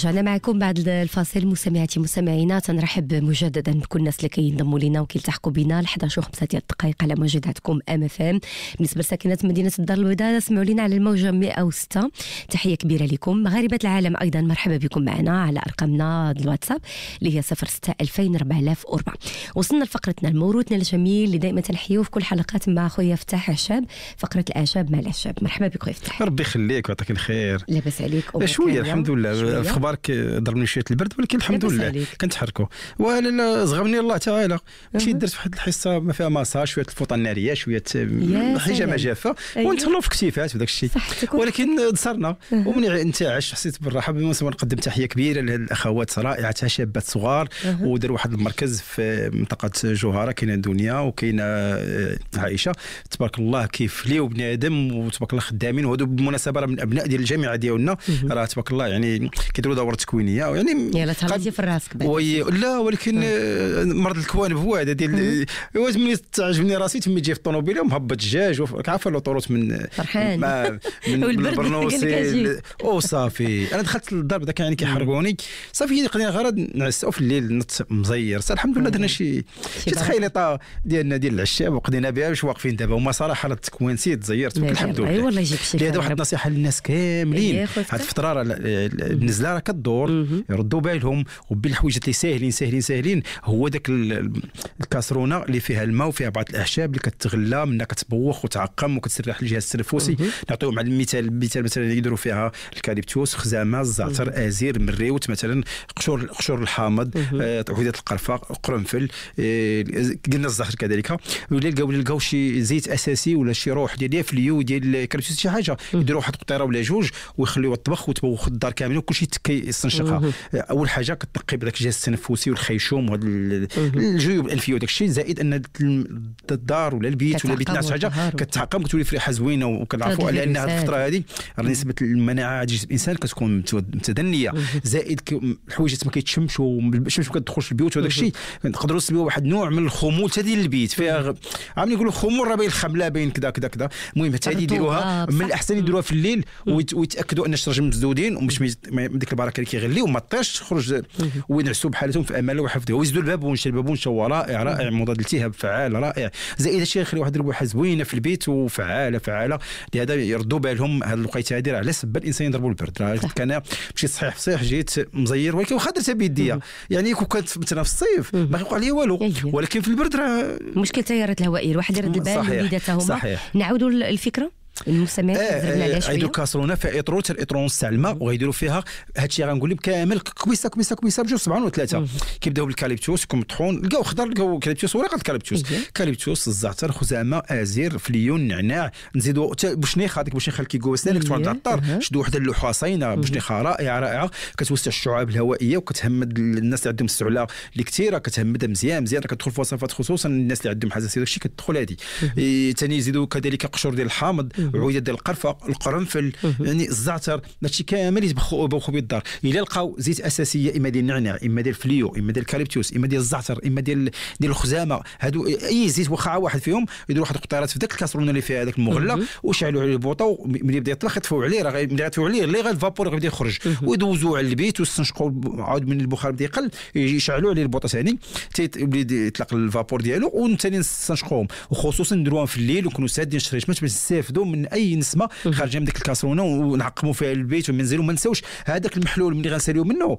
رجعنا معكم بعد الفاصل مستمعاتي مستمعينا تنرحب مجددا بكل الناس اللي كينضموا لينا وكيلتحقوا بنا ل 11 و5 ديال الدقائق على موجاتكم ام اف ام بالنسبه لساكنات مدينه الدار البيضاء سمعوا لينا على الموجه 106 تحيه كبيره لكم مغاربه العالم ايضا مرحبا بكم معنا على ارقامنا الواتساب اللي هي 06 2000 4004 وصلنا لفقرتنا الموروثنا الجميل اللي دائما تنحيوه في كل حلقات مع خويا فتاح عشاب فقره الاعشاب مع العشاب مرحبا بك خويا فتاح ربي يخليك ويعطيك الخير لاباس عليك شويه الحمد لله في تبارك ضربني شويه البرد ولكن الحمد لله كنتحركوا ولا زغبني الله تعالى مشيت درت واحد الحصه ما فيها ماساج شويه الفوطه الناريه شويه حجامه جافه أيوه. ونتخلو في كتيفات وداك الشيء ولكن صرنا ومن انتعش حسيت بالراحه بالمناسبه نقدم تحيه كبيره للاخوات الاخوات شابات صغار وداروا واحد المركز في منطقه جوهره كاينه دنيا وكاينه آه، عائشه تبارك الله كيف وبني ادم وتبارك الله خدامين وهذو بالمناسبه من ابناء ديال الجامعه ديالنا راه تبارك الله يعني كيديروا دوره تكوينيه يعني يلا تهلاتي في راسك وي... لا ولكن طيب. مرض الكوانب هو هذا ديال ملي تعجبني راسي تما تجي في الطوموبيل ومهبط دجاج عارفه لوطوروت من فرحان من, من البرنوسي او صافي انا دخلت للدار بدا يعني كيحرقوني صافي قضينا غرض نعس في الليل نط مزير الحمد لله درنا شي شي تخيلطه ديالنا ديال العشاب وقضينا بها واش واقفين دابا هما صراحه التكوين سي تزيرت الحمد لله اي والله يجيب شي هذا واحد النصيحه للناس إيه، كاملين هاد الفتره النزله كدور يردوا بالهم وبالحويجات اللي ساهلين ساهلين ساهلين هو داك الكاسرونه اللي فيها الماء وفيها بعض الاعشاب اللي كتغلى منها كتبوخ وتعقم وكتسرح الجهاز التنفسي نعطيهم على المثال المثال مثلا يديروا فيها الكاليبتوس خزامه الزعتر ازير مريوت مثلا قشور قشور الحامض آه، عودات القرفه قرنفل آه، قلنا الزعتر كذلك ولا لقاو لقاو شي زيت اساسي ولا شي روح ديال فليو ديال الكاليبتوس شي حاجه يديروا واحد القطيره ولا جوج ويخليوها الطبخ وتبوخ الدار كامله وكلشي يتكل كيستنشقها اول حاجه كتنقي بداك الجهاز التنفسي والخيشوم وهاد الجيوب الالفيه وداك الشيء زائد ان الدار ولا البيت ولا بيت الناس حاجه كتعقم كتولي ريحه زوينه وكنعرفوا على ان هذه الفتره هذه نسبه المناعه جسم الانسان كتكون متدنيه زائد الحوايج ما كيتشمش الشمس ما كتدخلش البيوت وداك الشيء نقدروا نسميو واحد النوع من الخمول تدي البيت فيها عاملين يقولوا خمول راه باين الخمله باين كذا كذا كذا المهم حتى يديروها آه، من الاحسن يديروها في الليل ويتاكدوا ان الشرج مسدودين ومش ديك تبارك اللي كيغلي وما طيش تخرج وينعسوا بحالتهم في امل وحفظه ويزدوا الباب ونشي الباب هو رائع رائع مضاد التهاب فعال رائع زائد شي يخلي واحد الروحه زوينه في البيت وفعاله فعاله لهذا يردوا بالهم هاد الوقيته هذه على سب الانسان يضربوا البرد كان ماشي انا مشيت صحيح صحيح جيت مزير ولكن واخا درتها بيديا يعني كون كانت مثلا في الصيف ما يوقع لي والو أيوة. ولكن في البرد راه مشكل تيارات الهوائيه الواحد يرد البال صحيح. صحيح. نعاودوا الفكره المسامير اللي آه آه غيديروا كاسرونه فيها تاع الاطرونس تاع الماء وغيديروا فيها هادشي غنقول لهم كامل كويسه كويسه كويسه بجوج سبعون وثلاثه كيبداو بالكاليبتوس مطحون لقاو خضر لقاو كاليبتوس ورقه الكاليبتوس كاليبتوس الزعتر خزامه ازير فليون نعناع نزيدوا بشنيخ هذيك بوشنيخ اللي سنانك تكون تعطر شدوا وحده اللوحه صاينه بشنيخه رائعه رائعه كتوسع الشعاب الهوائيه وكتهمد الناس اللي عندهم السعله اللي كثيره كتهمدها مزيان مزيان كتدخل في وصفات خصوصا الناس اللي عندهم حساسيه داكشي كتدخل هذه إيه، ثاني يزيدوا كذلك قشور ديال الحامض ديال القرفه القرنفل يعني الزعتر هادشي كامل يتبخوا بخو بالدار الا لقاو زيت اساسيه اما ديال النعناع اما ديال الفليو اما ديال الكاليبتوس اما ديال الزعتر اما ديال ديال الخزامه هادو اي زيت واخا واحد فيهم يديروا واحد القطارات في ذاك الكاسرون اللي فيها هذاك المغله ويشعلوا عليه البوطه ملي يبدا يطلق يطفوا عليه راه ملي غيطفيو عليه اللي غالفابور غيبدا يخرج ويدوزوا على البيت ويستنشقوا عاود من البخار بدا يقل يشعلوا عليه البوطه ثاني تيبدا يطلق الفابور ديالو وثاني نستنشقوهم وخصوصا نديروهم في الليل ونكونوا سادين شريشمات باش نستافدوا من من اي نسمه خارجه من ديك الكاسرونه ونعقموا فيها البيت والمنزل وما نساوش هذاك المحلول اللي غنساليو منه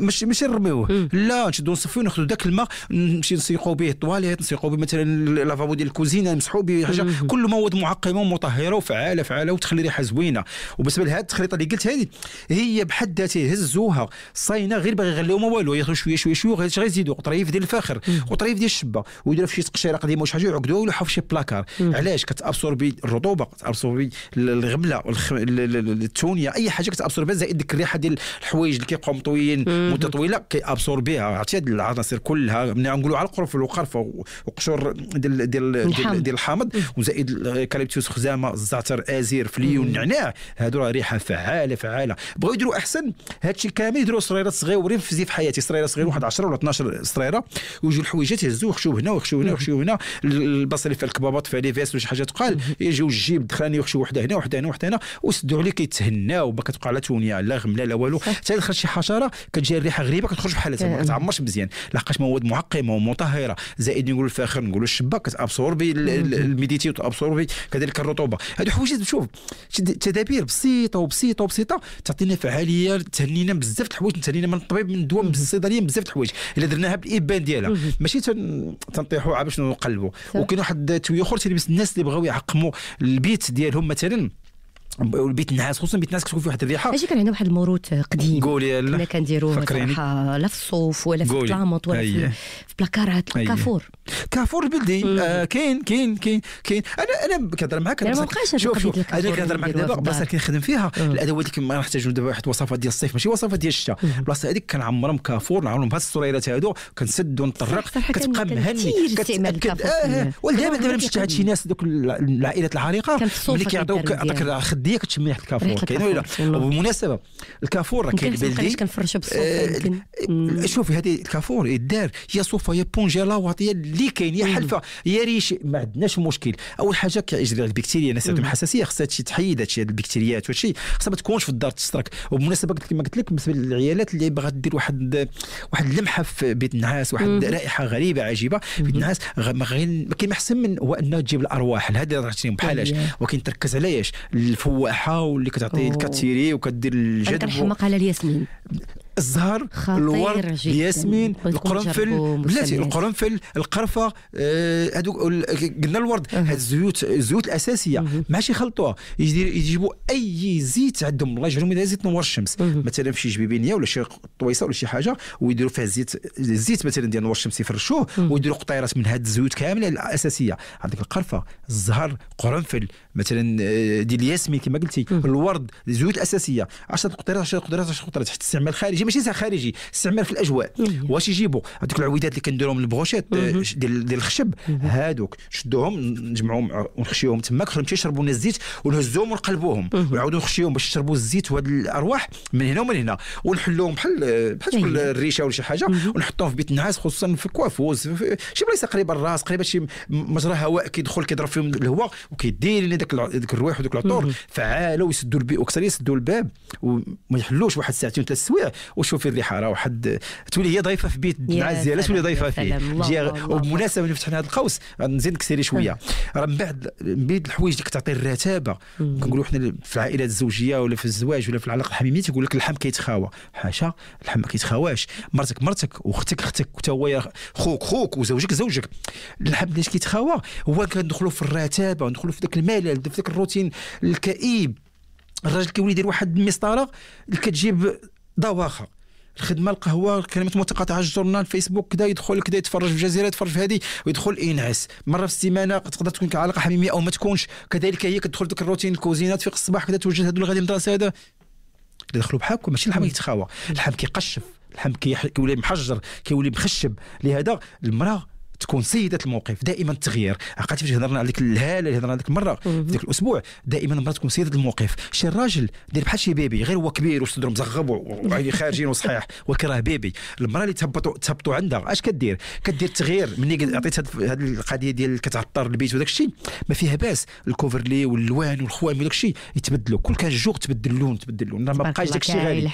ماشي مش نرميوه لا نشدو نصفيو ناخذ ذاك الماء نمشي نسيقوا به الطواليت نسيقوا به مثلا لافابو ديال الكوزينه نمسحوا به حاجه كل مواد معقمه ومطهره وفعاله فعاله وتخلي ريحه زوينه وبالنسبه لهذه التخليطه اللي قلت هذه هي بحد ذاته هزوها صاينه غير باغي يغليو ما والو ياخذوا شويه شويه شويه غير يزيدوا طريف ديال الفاخر وطريف ديال الشبه ويديروا في شي تقشيره قديمه وشي حاجه يعقدوها ويلوحوها في شي بلاكار علاش كتابسوربي الرطوبه كتابسوربي الغبله التونيه اي حاجه كتابسوربيها زائد ديك الريحه ديال الحوايج اللي كيبقاو مطويين مده طويله كيابسوربيها عرفتي هاد العناصر كلها نقولوا على القرف والقرف وقشور ديال ديال ديال الحامض وزائد الكاليبتوس خزامه الزعتر ازير فليو النعناع هادو راه ريحه فعاله فعاله بغاو يديروا احسن هادشي كامل يديروا صريرات صغيورين في زيف حياتي صريره صغيره واحد 10 ولا 12 صريره ويجوا الحويجات يهزوه يخشوه هنا ويخشوا هنا ويخشوا هنا البصل فيها الكبابط فيها ليفيس وشي حاجه تقال يجيو الجيب مدخاني شي وحده هنا وحده هنا وحده هنا وسدوا عليك كيتهناو ما كتبقى لا تونيه لا غمله لا والو حتى دخلت شي حشره كتجي الريحه غريبه كتخرج بحالها ما كتعمرش مزيان لحقاش مواد معقمه ومطهره زائد نقول الفاخر نقول الشباك كتابسوربي الميديتي وتابسوربي كذلك الرطوبه هذو حوايج شوف تدابير بسيطه وبسيطه وبسيطه تعطينا فعاليه تهنينا بزاف الحوايج تهنينا من الطبيب من الدواء من الصيدليه بزاف الحوايج الا درناها بالابان ديالها ماشي تنطيحوا عا باش نقلبوا وكاين واحد التوي اخر تيلبس الناس اللي بغاو يعقموا البيت البيت ديالهم مثلا بيت النعاس خصوصا بيت النعاس كتكون فيه واحد الريحه ماشي كان عندنا واحد الموروث قديم قولي كنا كنديروه لا في الصوف ولا في الطلامط ولا في, أيوه. في بلاكارات الكافور أيوه. كافور البلدي آه كاين كاين كاين كاين انا انا كنهضر معاك انا يعني مابقاش شوف شوف انا كنهضر معاك دابا البلاصه اللي كنخدم فيها الادوات اللي ما نحتاجو دابا واحد الوصفات ديال الصيف ماشي وصفات ديال الشتاء البلاصه هذيك كنعمرهم كافور نعمرهم بهاد السريرات هادو كنسدو نطرق كتبقى مهني كتاكد اه دابا مشيت عند شي ناس دوك العائلات العريقه اللي كيعطيوك عطاك خديه كتشمي واحد الكافور كاين ولا وبالمناسبه الكافور راه كاين بلدي كنفرشو آه، شوفي هذه الكافور يدار يا صوفه يا بونجيلا واطيه اللي كاين يا حلفه يا ريش ما عندناش مشكل اول حاجه كاجراء البكتيريا الناس عندهم حساسيه خصها هادشي تحيد هادشي هاد البكتيريات وهادشي خصها ما تكونش في الدار تسترك وبالمناسبه قلت لك كما قلت لك بالنسبه للعيالات اللي باغا دير واحد واحد اللمحه في بيت النعاس واحد رائحه غريبه عجيبه في بيت النعاس ما كاين احسن من هو انها تجيب الارواح الهادي راه بحال اش ولكن تركز على الفواحه واللي كتعطي الكاتيري وكدير الجدب كنحمق على الياسمين الزهر الورد الياسمين القرنفل بلاتي القرنفل القرفه هذوك آه، قلنا الورد هاد الزيوت الزيوت الاساسيه ماشي يخلطوها يجيبوا اي زيت عندهم الله يجعلهم زيت نور الشمس مثلا في شي جبيبينيه ولا شي طويسه ولا شي حاجه ويديروا فيها الزيت الزيت مثلا ديال نور الشمس يفرشوه ويديروا قطيرات من هاد الزيوت كامله الاساسيه عندك القرفه الزهر قرنفل مثلا آه، ديال الياسمين كما قلتي الورد الزيوت الاساسيه 10 قطرات 10 قطرات 10 قطرات حتى استعمال خارجي ماشي خارجي استعمال في الاجواء واش يجيبوا هذوك العويدات اللي كنديروهم البغوشيت آه، ديال ديال الخشب هادوك شدوهم نجمعوهم ونخشيوهم تماك خليهم تيشربوا من الزيت ونهزوهم ونقلبوهم ونعاودوا نخشيوهم باش يشربوا الزيت وهاد الارواح من هنا ومن هنا ونحلوهم بحال آه، بحال شكون إيه. الريشه ولا شي حاجه ونحطوهم في بيت النعاس خصوصا في الكوافوز شي بلايصه قريبه الراس قريبه شي مجرى هواء كيدخل كيضرب فيهم الهواء وكيدير لنا ديك ديك الروايح وديك العطور فعاله ويسدوا البيت وكثر يسدوا الباب وما يحلوش واحد ساعتين ثلاث سوايع وشوفي الريحه راه واحد تولي هي ضيفه في بيت النعاس ديالها تولي ضيفه فيه وبمناسبه فتحنا هذا القوس نزيد نكسري شويه راه من بعد من بعد الحوايج اللي كتعطي الرتابه كنقولوا حنا في العائلات الزوجيه ولا في الزواج ولا في العلاقه الحميميه تيقول لك اللحم كيتخاوى حاشا اللحم ما كيتخاواش مرتك مرتك واختك اختك وتا هو خوك خوك وزوجك زوجك اللحم كيتخاوى هو كندخلوا في الرتابه وندخلوا في ذاك الملل في ذاك الروتين الكئيب الراجل كيولي يدير واحد المسطره اللي كتجيب دواخه الخدمه القهوه الكلمات متقاطعه الجورنال الفيسبوك كذا يدخل كذا يتفرج في الجزيره يتفرج في هذه ويدخل ينعس مره في السيمانه تقدر تكون علاقه حميميه او ما تكونش كذلك هي كتدخل ديك الروتين الكوزينه تفيق الصباح كذا توجد هذو غادي المدرسه هذا كيدخلوا بحالكم ماشي اللحم يتخاوى اللحم كيقشف اللحم كيولي محجر كيولي مخشب لهذا المراه تكون سيده الموقف دائما التغيير عقلتي فاش هضرنا على ديك الهاله اللي هضرنا ديك المره في ديك الاسبوع دائما المراه تكون سيده الموقف شي الراجل دير بحال شي بيبي غير هو كبير وصدره مزغب وعيني خارجين وصحيح ولكن راه بيبي المراه اللي تهبطوا تهبطوا عندها اش كدير كدير التغيير ملي عطيت هذه القضيه ديال كتعطر البيت وداك الشيء ما فيها باس الكوفرلي واللوان والخوام وداك الشيء يتبدلوا كل كان جوغ تبدل اللون تبدل اللون ما بقاش داك الشيء غالي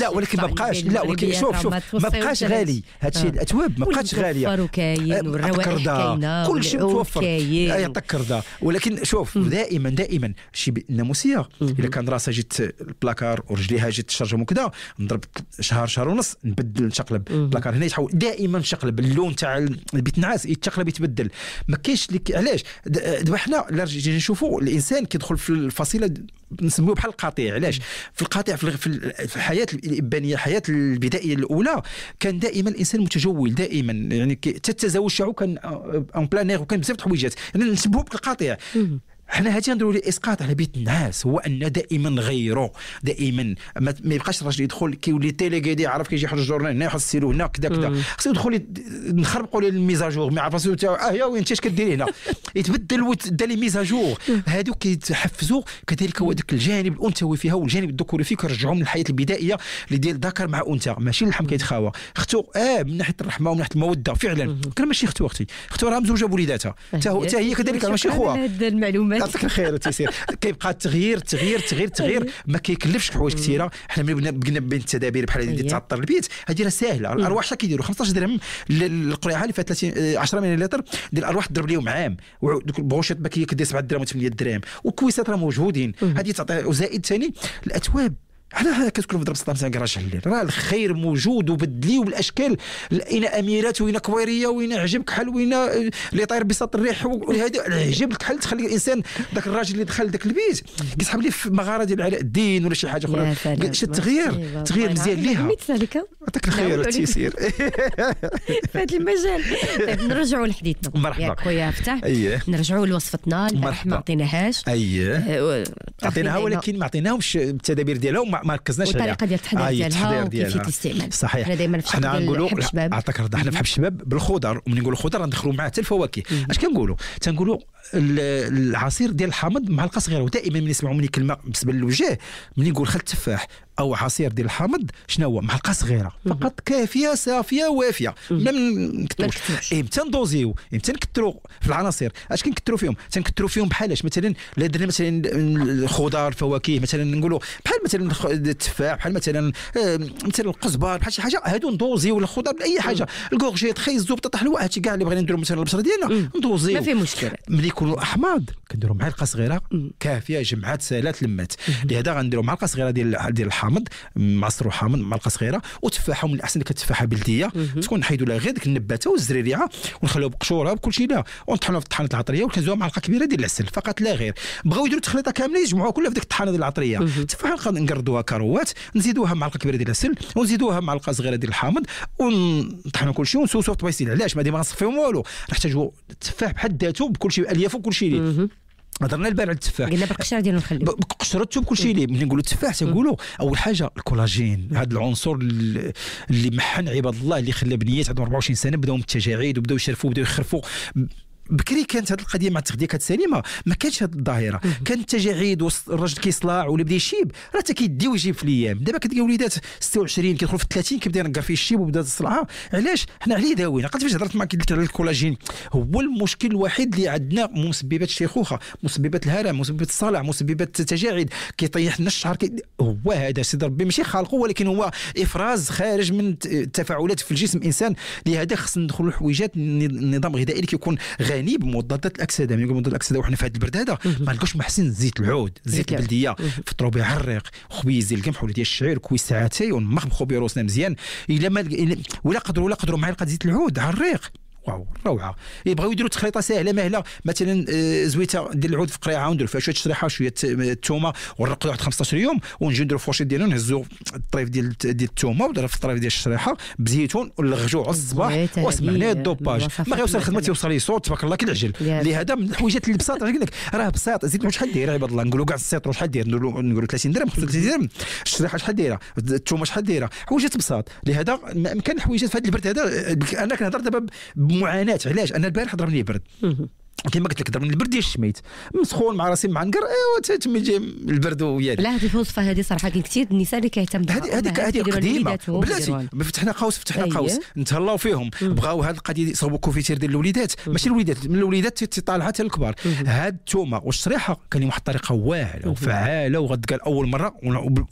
لا ولكن ما بقاش لا ولكن شوف شوف ما بقاش غالي الشيء الاثواب ما بقاش غاليه كاين أه، والروائح كاينه كل شيء متوفر يعطيك أه، كرده ولكن شوف دائما دائما شي ناموسيه اذا كان راسها جيت البلاكار ورجليها جيت الشرجم وكذا نضرب شهر شهر ونص نبدل نشقلب البلاكار هنا يتحول دائما نشقلب اللون تاع البيت نعاس يتشقلب يتبدل ما كاينش علاش دابا حنا نشوفوا الانسان كيدخل في الفصيله نسموه بحال القطيع علاش في القطيع في الحياه الابانيه الحياه البدائيه الاولى كان دائما الانسان متجول دائما يعني حتى التزاوج تاعو كان اون آه، بلانير آه، وكان بزاف د الحويجات يعني نسموه بالقطيع حنا هادي نديرو ليه اسقاط على بيت الناس هو ان دائما غيرو دائما ما يبقاش الراجل يدخل كيولي تيليكيدي عارف كيجي يحط الجورنال هنا يحط السيرو هنا كذا كذا خصو يدخل نخربقوا لي الميزاجور ما يعرف راسو اه يا وين انت اش كدير هنا يتبدل وتدا لي ميزاجور هادو كيتحفزوا كذلك هو ذاك الجانب الانثوي فيها والجانب الذكوري فيه كيرجعهم للحياه البدائيه اللي ديال ذكر مع انثى ماشي اللحم كيتخاوى اختو اه من ناحيه الرحمه ومن ناحيه الموده فعلا كان ماشي اختو اختي اختو راه مزوجه بوليداتها حتى هي كذلك ماشي خوها يعطيك الخير وتيسير كيبقى التغيير التغيير التغيير التغيير ما كيكلفش حوايج كثيره حنا ملي قلنا بين التدابير بحال اللي أيوة. تعطر البيت هذه راه ساهله أمم. الارواح شنو كيديروا 15 درهم القريعه اللي فيها 30 10 ملي ديال الارواح تضرب ليهم عام دوك البروشيط ما كيدير 7 درهم و8 درهم والكويسات راه موجودين أمم. هذه تعطي وزائد ثاني الاتواب على هذا كتكون مضرب صدام زنك راه الليل راه الخير موجود وبدلي بالاشكال اين اميرات وين كويريه وين عجب كحل وين آه، اللي طاير بسط الريح وهذا العجب الكحل تخلي الانسان ذاك الراجل اللي دخل ذاك البيت كيسحب ليه في مغاره ديال علاء الدين ولا شي حاجه اخرى شي التغيير تغيير مزيان ليها ذلك عطاك الخير تيسير في هذا المجال طيب نرجعوا لحديثنا مرحبا يا خويا فتح أيه. نرجعوا لوصفتنا ما عطيناهاش اييه آه، عطيناها ولكن ما عطيناهمش التدابير ديالها ما ركزناش عليها الطريقه ديال التحضير آه، ديالها وكيفيه الاستعمال صحيح احنا دايما في حنا الشباب عطاك رضا حنا في حب الشباب بالخضر ومن نقولوا خضر ندخلوا معاه حتى الفواكه اش كنقولوا تنقولوا العصير ديال الحامض معلقه صغيره ودائما من يسمعوا مني كلمه بالنسبه للوجه من نقول خل التفاح او عصير ديال الحامض شنو هو معلقه صغيره فقط كافيه صافيه وافيه ما نكثروش امتى إيه، ندوزيو امتى إيه، نكثروا في العناصر اش كنكثروا فيهم تنكثروا فيهم بحالاش مثلا لا درنا مثلا الخضار الفواكه مثلا نقولوا بحال مثلا التفاح بحال مثلا آه، مثلا القزبر بحال شي حاجه هادو ندوزيو الخضار باي حاجه الكورجيت خيز الزبده الحلوى هادشي كاع اللي بغينا نديروا مثلا البشره ديالنا ندوزيو ما في مشكل ملي يكونوا احماض كنديروا معلقه صغيره كافيه جمعات سالات لمات لهذا غنديروا معلقه صغيره ديال ديال حامض معصر حامض معلقه صغيره وتفاحه من الاحسن كتفاحه بلديه تكون نحيدوا لها غير ديك النباته والزريريعه ونخلوها بقشوره بكل شيء لا ونطحنوها في الطحانه العطريه وكنزوها معلقه كبيره ديال العسل فقط لا غير بغاو يديروا التخليطه كامله يجمعوها كلها في ديك الطحانه العطريه التفاحه نقردوها كروات نزيدوها معلقه كبيره ديال العسل ونزيدوها معلقه صغيره ديال الحامض ونطحنوا كل شيء ونسوسوا في طبيسيل علاش ما ديما غنصفيهم والو نحتاجوا التفاح بحد ذاته بكل شيء الياف وكل شيء هضرنا البارح على التفاح قلنا بالقشره ديالو نخليو قشرته بكل شيء ليه ملي نقولوا التفاح تنقولوا اول حاجه الكولاجين هذا العنصر اللي محن عباد الله اللي خلى بنيات عندهم 24 سنه بداو من التجاعيد وبداو يشرفوا وبداو يخرفوا بكري كانت هذه القضيه مع التغذيه كانت سليمه ما كانش هذه الظاهره كان التجاعيد والراجل كيصلع ولا بدا يشيب راه حتى كيدي ويجيب في الايام دابا كتلقى وليدات 26 كيدخلوا في 30 كيبدا ينقر فيه الشيب وبدا الصلعه علاش حنا عليه داوينا قلت فاش هضرت معك قلت على الكولاجين هو المشكل الوحيد اللي عندنا مسببات الشيخوخه مسببات الهرم مسببات الصلع مسببات التجاعيد كيطيح لنا الشعر كي... هو هذا سيدي ربي ماشي خالقه ولكن هو افراز خارج من التفاعلات في الجسم الانسان لهذا خصنا ندخلوا الحويجات النظام الغذائي اللي كيكون غني الثاني بمضادات الاكسده ملي مضادات الاكسده وحنا في هذه البرداده ما لقاش محسن زيت العود زيت البلديه في الطروبي عرق خبيز القمح ولا ديال الشعير كويس ساعتين ونمخ به روسنا مزيان الا ما الا قدروا ولا قدروا معلقه زيت العود عريق واو روعه يبغيو يديروا تخليطه سهله مهله مثلا آه، زويته ندير العود في قريعه وندير فيها شويه تشريحه شويه الثومه آه، ونرقد واحد 15 يوم ونجيو نديروا الفرشيط ديالنا نهزوا الطريف ديال ديال الثومه ونديرها في الطريف ديال الشريحه بزيتون ونلغجوه على الصباح وسمعنا آه، الدوباج ما غيوصل الخدمه تيوصل صوت تبارك الله كنعجل لهذا من الحويجات اللي بساط لك راه بساط زيد شحال داير عباد الله نقولوا كاع السيطر شحال داير نقولوا 30 درهم 35 درهم الشريحه شحال دايره الثومه شحال دايره حويجات بساط لهذا ما كان الحويجات في هذا البرد هذا انا كنهضر دابا بمعاناه علاش انا البارح ضربني برد كما قلت لك ضربني البرد ديال الشميت مسخون مع راسي نقر ايوا تم يجي البرد ويالي لا هذه الوصفه هذه صراحه كاين كثير النساء اللي كيعتمدوا هذه هذيك هذه قديمه بلاتي فتحنا قوس فتحنا أيوه. قوس نتهلاو فيهم بغاو هذه القضيه يصاوبوا كوفيتير ديال الوليدات ماشي الوليدات من الوليدات تطالعها حتى الكبار هاد التومه والشريحه كان واحد الطريقه واعره وفعاله وغتقال اول مره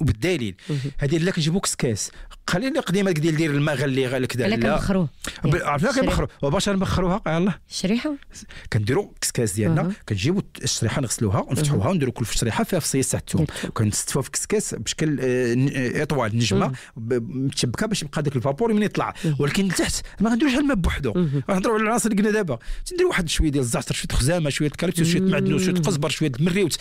وبالدليل هذه لا كنجيبوك كسكاس خليني قديم لك ديال دير الماء غلي غالك دابا لا كنبخروه عرفنا كنبخروه وباش نبخروها قال آه، الشريحه كنديروا الكسكاس ديالنا كنجيبوا الشريحه نغسلوها ونفتحوها ونديروا كل الشريحه فيها فصيص تاع الثوم كنستفوها في الكسكاس بشكل آه، آه، اطوال نجمه متشبكه باش يبقى داك الفابور من يطلع ولكن لتحت ما غنديروش الماء بوحدو نهضروا على العناصر اللي قلنا دابا تندير واحد شويه ديال الزعتر شويه الخزامه شويه الكاليبتوس شويه المعدنوس شويه القزبر شويه المريوت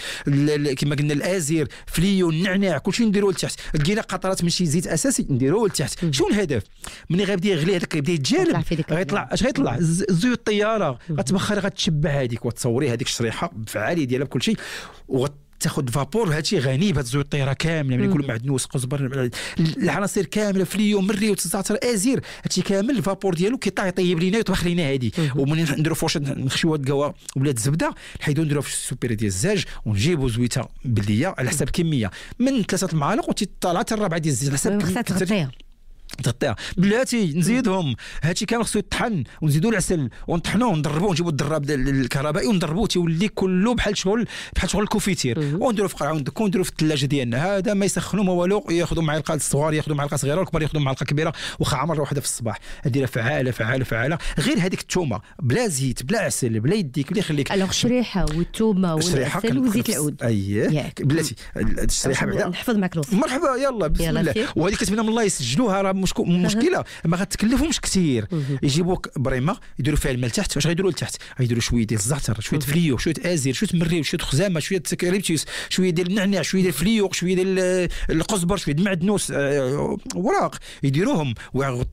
كما قلنا الازير فليو النعناع كلشي نديروه لتحت لقينا قطرات من شي زيت اساسي نديرو طلعوا لتحت شنو الهدف ملي غيبدا يغلي هذاك غيبدا يتجانب غيطلع اش غيطلع زيوت الطياره غتبخر غتشبع هذيك وتصوري هذيك الشريحه بفعاليه ديالها بكل شيء وغت تاخذ فابور هادشي غني بهاد الزويطيره كامله ملي كل معدنوس قزبر العناصر كامله فليو مري وتزعتر ازير هادشي كامل الفابور ديالو كيطلع يطيب لينا ويطبخ لينا هادي وملي نديرو فوشة نخشيو هاد القهوه ولا الزبده نحيدو نديروها في السوبيري ديال الزاج ونجيبو زويته بليه على حسب كميه من ثلاثه المعالق وتطلع حتى الرابعه ديال الزاج على حسب تغطيها بلاتي نزيدهم هادشي كامل خصو يطحن ونزيدو العسل ونطحنوه ونضربوه ونجيبو الدراب الكهربائي ونضربوه تيولي كله بحال شغل بحال شغل الكوفيتير ونديرو في قرعه وندكو ونديرو في الثلاجه ديالنا هذا ما يسخنو ما والو ياخذوا معلقه الصغار ياخذوا معلقه صغيره والكبار ياخذوا معلقه كبيره واخا عمر واحده في الصباح هذه فعاله فعاله فعاله غير هذيك الثومه بلا زيت بلا عسل بلا يديك بلا يخليك الوغ الشريحه والثومه والعسل وزيت العود اييه بلاتي الشريحه بعدا نحفظ معك مرحبا يلا بسم الله وهذه كتبنا من الله يسجلوها راه مشكو مشكله ما غتكلفهمش كثير يجيبوك بريمه يديروا فيها الماء لتحت واش غيديروا لتحت غيديروا شويه ديال الزعتر شويه فليو شويه ازير شويه مريو شويه خزامه شويه كريبتيوس شويه ديال النعناع شويه ديال الفليوق شويه ديال القزبر شويه المعدنوس آه، وراق يديروهم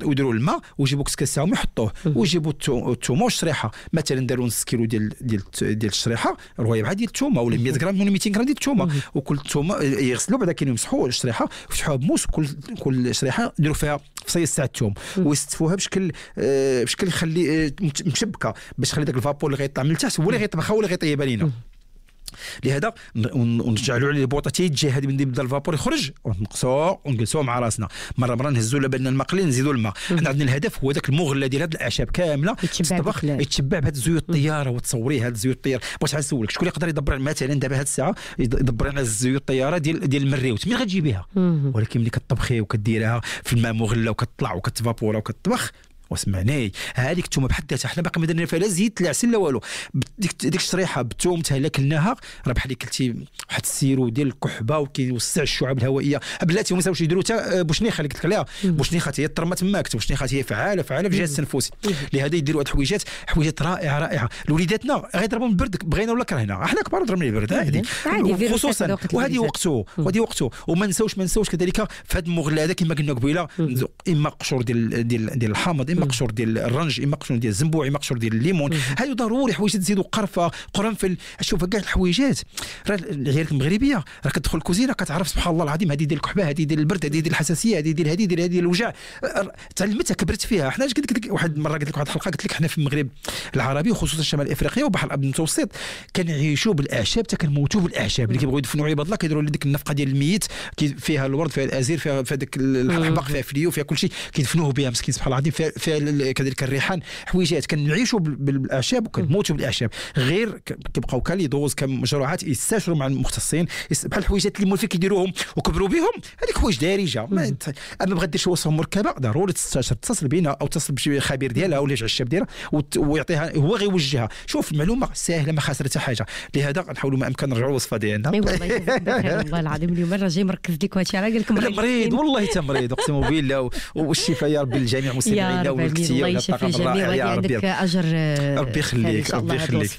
ويديروا الماء ويجيبوا كسكساهم يحطوه ويجيبوا الثومه والشريحه مثلا داروا نص كيلو ديال ديال ديال الشريحه روايه ديال الثومه ولا 100 غرام ولا 200 غرام ديال الثومه وكل الثومه آه، يغسلوا بعدا كاين يمسحوا الشريحه يفتحوها بموس كل كل شريحه يديروا فيها الطبيعه في صيد ساعتهم ويستفوها بشكل آه، بشكل يخلي آه، مشبكه باش تخلي داك الفابور اللي غيطلع من التحت هو اللي غيطبخها هو اللي غيطيبها لينا لهذا ونجعلوا عليه البوطه هذه من بدا الفابور يخرج ونقصو ونجلسو مع راسنا مره مره نهزوا لبن المقلي نزيدو نزيدوا الماء حنا عندنا الهدف هو ذاك المغلى ديال هذه الاعشاب كامله تطبخ يتشبع بهذه الزيوت الطياره وتصوريه هذه الزيوت الطياره بغيت نسولك شكون يقدر يدبر مثلا دابا هذه الساعه يدبر لنا الزيوت الطياره ديال ديال المريوت من غتجيبيها ولكن ملي كطبخي وكديرها في الماء مغلى وكتطلع وكتفابورا وكتطبخ وسمعني هذيك الثومه بحد ذاتها حنا باقي ما درنا فيها لا زيت لا عسل لا والو ديك الشريحه بالثوم حتى كلناها راه بحال اللي كلتي واحد السيرو ديال الكحبه وكيوسع الشعب الهوائيه بلاتي هما مساوش يديروا حتى آه، بوشنيخه اللي قلت لك عليها بوشنيخه هي تما تماك بوشنيخه هي فعاله فعاله في الجهاز التنفسي لهذا يديروا هاد الحويجات حويجات رائعه رائعه لوليداتنا غيضربوا من البرد بغينا ولا كرهنا احنا كبار من البرد عادي خصوصا وهذه وقته وهذه وقته وما نساوش ما نساوش كذلك في هذا المغلى هذا كما قلنا قبيله اما قشور ديال ديال الحامض اما قشور ديال الرنج اما إيه، قشور ديال الزنبوع اما إيه، قشور ديال الليمون هادو ضروري حوايج تزيدوا قرفه قرنفل شوف كاع الحويجات راه العيالات المغربيه راه كتدخل الكوزينه كتعرف سبحان الله العظيم هذه ديال الكحبه هذه ديال البرد هذه ديال الحساسيه هذه ديال هذه ديال هذه الوجع تعلمتها كبرت فيها حنا اش قلت لك واحد المره قلت لك واحد الحلقه قلت لك حنا في المغرب العربي وخصوصا شمال افريقيا وبحر الابيض المتوسط كنعيشوا بالاعشاب حتى كنموتوا بالاعشاب اللي كيبغيو يدفنوا عباد الله كيديروا ديك النفقه ديال الميت فيها الورد فيها الازير فيها فيها الحبق آه. فيها فليو فيها كل شيء كيدفنوه بها مسكين سبحان الله العظيم كذلك الريحان حويجات كنعيشوا بالاعشاب وكنموتوا بالاعشاب غير كيبقاو كاليدوز كمجروعات يستاشروا مع المختصين بحال الحويجات اللي مولفين كيديروهم وكبروا بهم هذيك حوايج دارجه اما بغا دير شي وصفه مركبه ضروري تستاشر تتصل بينا او تتصل بشي خبير ديالها ولا شي عشاب ديالها ويعطيها هو غيوجهها شوف المعلومه ساهله ما خاسره حتى حاجه لهذا غنحاولوا ما امكن نرجعوا الوصفه ديالنا والله العظيم اليوم راه جاي مركز لك وهادشي راه قال لك مريض والله تمريض مريض اقسم بالله والشفاء يا ربي للجميع مسلمين والكتيه الله يشفي الجميع وهذه عندك اجر ربي يخليك ربي يخليك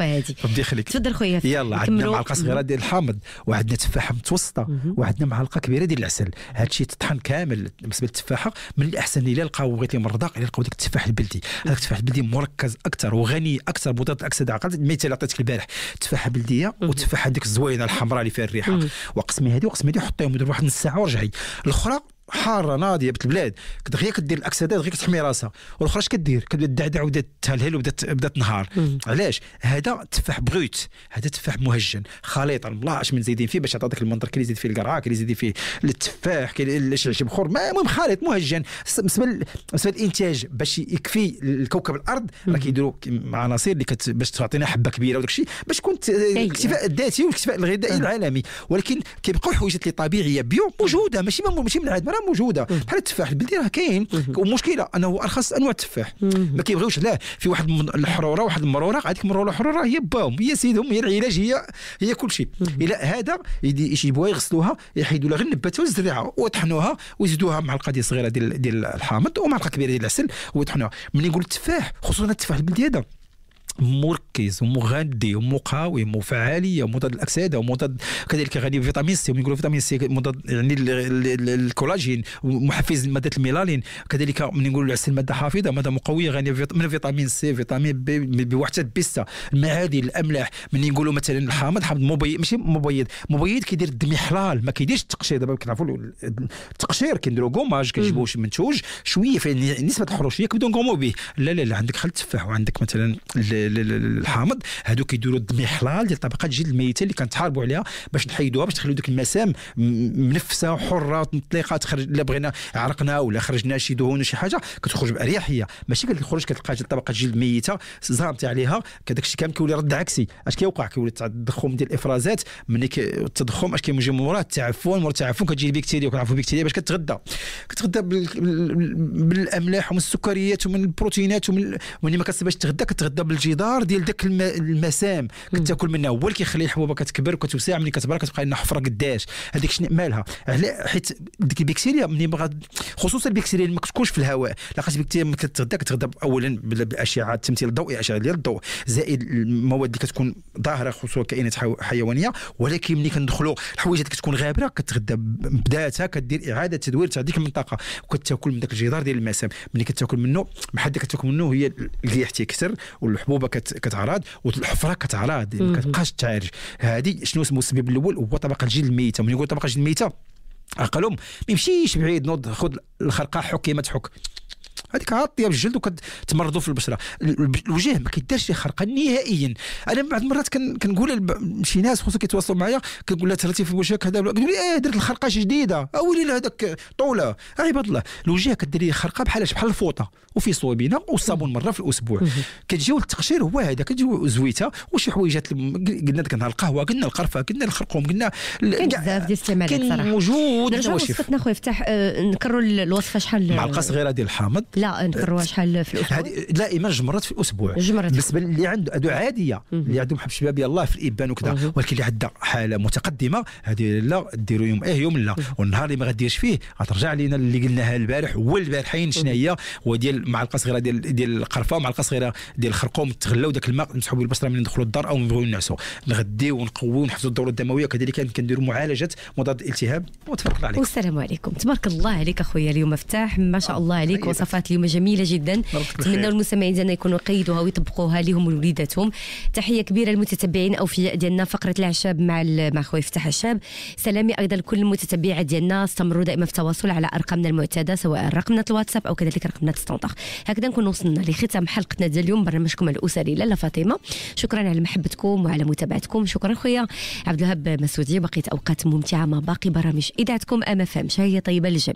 ربي يخليك تفضل خويا يلا عندنا معلقه صغيره ديال الحامض وعندنا تفاحه متوسطه وعندنا معلقه كبيره ديال العسل هذا الشيء تطحن كامل بالنسبه للتفاحه من الاحسن الى لقاو بغيتي مرضاق الا لقاو ديك التفاح البلدي هذاك التفاح البلدي مركز اكثر وغني اكثر بوتات الاكسده عقد المثال عطيتك البارح تفاحه بلديه وتفاحه ديك الزوينه الحمراء اللي فيها الريحه وقسمي هذه وقسمي هذه وحطيهم واحد نص ساعه ورجعي الاخرى حاره ناضيه بالبلاد غير كدير الاكسدات غير كتحمي راسها والاخرى اش كدير كتبدا تدعدع وبدات تهلهل وبدات بدا تنهار علاش هذا تفاح بغيت هذا تفاح مهجن خليط ملاش من زايدين فيه باش يعطي داك المنظر كي يزيد فيه القرعه كي يزيد فيه التفاح كي الشعشب خور المهم خليط مهجن بالنسبه للانتاج باش يكفي الكوكب الارض راه كيديروا عناصر اللي كت باش تعطينا حبه كبيره وداك الشيء باش تكون آه، أيوة. الاكتفاء الذاتي والاكتفاء الغذائي أيوة. العالمي ولكن كيبقاو الحويجات اللي طبيعيه بيو موجوده ماشي ماشي من عندنا راه موجوده بحال التفاح البلدي راه كاين ومشكله انه ارخص انواع التفاح ما كيبغيوش لا في واحد الحروره واحد المروره هذيك المروره الحروره هي باهم هي سيدهم هي العلاج هي هي كل شيء الى هذا يجيبوها يغسلوها يحيدوا لها غير النباته والزريعه ويطحنوها ويزيدوها معلقه ديال صغيره ديال ديال الحامض ومعلقه كبيره ديال العسل ويطحنوها ملي نقول التفاح خصوصا التفاح البلدي هذا مركز ومغذي ومقاوم وفعاليه ومضاد الاكسده ومضاد كذلك غني بفيتامين سي يقولوا فيتامين سي مضاد يعني الكولاجين ومحفز ماده الميلانين كذلك من نقول العسل ماده حافظه ماده مقويه غنيه من فيتامين سي فيتامين بي وحتى البيستا المعادن الاملاح من نقولوا مثلا الحامض حامض مبيض ماشي مبيض مبيض كيدير الدم حلال ما كيديرش التقشير دابا كنعرفوا التقشير كنديروا كوماج كنجيبوا شي منتوج شويه فيه نسبه الحروشيه كنبداو نقوموا به لا لا لا عندك خل التفاح وعندك مثلا الحامض هادو كيديروا المحلال ديال طبقات الجلد الميته اللي كنتحاربوا عليها باش نحيدوها باش نخليو ديك المسام منفسه وحره ومطلقه تخرج الا بغينا عرقنا ولا خرجنا شي دهون شي حاجه كتخرج باريحيه ماشي كتخرج كتلقى طبقه الجلد الميته زامطه عليها كداك الشيء كامل كيولي رد عكسي اش كيوقع كيولي التضخم ديال الافرازات ملي التضخم اش كيجي من التعفن ورا التعفن كتجي البكتيريا وكنعرفوا البكتيريا باش كتغدى كتغدى بالاملاح ومن السكريات ومن البروتينات ومن ملي ما كتسباش تغدى كتغدى بالجي الجدار ديال داك المسام كتاكل منها هو اللي كيخلي الحبوبه كتكبر وكتوسع ملي كتبرى كتبقى لنا حفره قداش هذيك شنو مالها حيت ديك البكتيريا ملي بغا خصوصا البكتيريا اللي ما كتكونش في الهواء لقات بكتيريا ملي كتغدا كتغدا اولا بالاشعه التمثيل الضوئي اشعه ديال الضوء زائد المواد اللي كتكون ظاهره خصوصا كائنات حيوانيه ولكن ملي كندخلوا الحوايج اللي كتكون غابره كتغدا بذاتها كدير اعاده تدوير تاع ديك المنطقه وكتاكل من ذاك الجدار ديال المسام ملي كتاكل منه بحال كتاكل منه هي اللي يحتي كثر والحبوبه كت... كتعرض والحفره كتعرض يعني ما كتبقاش تعالج هذه شنو السبب الاول هو طبقه الجلد الميته ملي يقول طبقه الجلد الميته عقلهم ما يمشيش بعيد نوض خذ الخرقه حكمت حك هذيك عاطيه بالجلد وكتمرضوا في البشره الوجه ما كيدارش شي خرقه نهائيا انا بعض المرات كنقول لشي ناس خصوصا كيتواصلوا معايا كنقول لها تهرتي في وجهك هذا كيقول لي اه درت الخرقه شي جديده اولي أه، لها هذاك طوله أه، عباد الله الوجه كدير ليه خرقه بحال بحال الفوطه وفي صوبينه والصابون مره في الاسبوع كتجيو التقشير هو هذا كتجيو زويته وشي حويجات قلنا ديك النهار القهوه قلنا القرفه قلنا الخرقوم قلنا كاين بزاف ديال الاستعمالات صراحه موجود نرجعوا وصفتنا خويا فتح آه، نكرروا الوصفه شحال معلقه صغيره ديال الحامض لا نكرروها شحال في الاسبوع لا ايماج مرات في الاسبوع جمرت بالنسبه اللي عنده هادو عاديه اللي عندهم حب شباب يلاه في الابان وكذا ولكن اللي عندها حاله متقدمه هذه لا ديروا يوم ايه يوم لا والنهار اللي ما غاديرش فيه غترجع لينا اللي قلناها البارح هو البارحين شنو هي وديال معلقه صغيره ديال ديال القرفه ومعلقه صغيره ديال الخرقوم تغلاو داك الماء نمسحوا به البشره من ندخلوا الدار او نبغيو نعسوا نغديو ونقويو ونحفزوا الدوره الدمويه وكذلك كنديروا معالجه مضاد الالتهاب وتبارك عليك عليكم والسلام عليكم تبارك الله عليك اخويا اليوم مفتاح ما شاء الله عليك طيب. وصفات اليوم جميله جدا نتمنى المستمعين ديالنا يكونوا قيدوها ويطبقوها لهم ولوليداتهم تحيه كبيره للمتتبعين اوفياء ديالنا فقره العشاب مع مع خويا فتح الشاب سلامي ايضا لكل المتتبعات ديالنا استمروا دائما في التواصل على ارقامنا المعتاده سواء رقمنا الواتساب او كذلك رقمنا الستوندر هكذا نكون وصلنا لختام حلقتنا ديال اليوم برنامجكم الاسري لاله فاطمه شكرا على محبتكم وعلى متابعتكم شكرا خويا عبد الوهاب مسعودي بقيت اوقات ممتعه مع باقي برامج اذاعتكم ام اف ام شهيه طيبه للجميع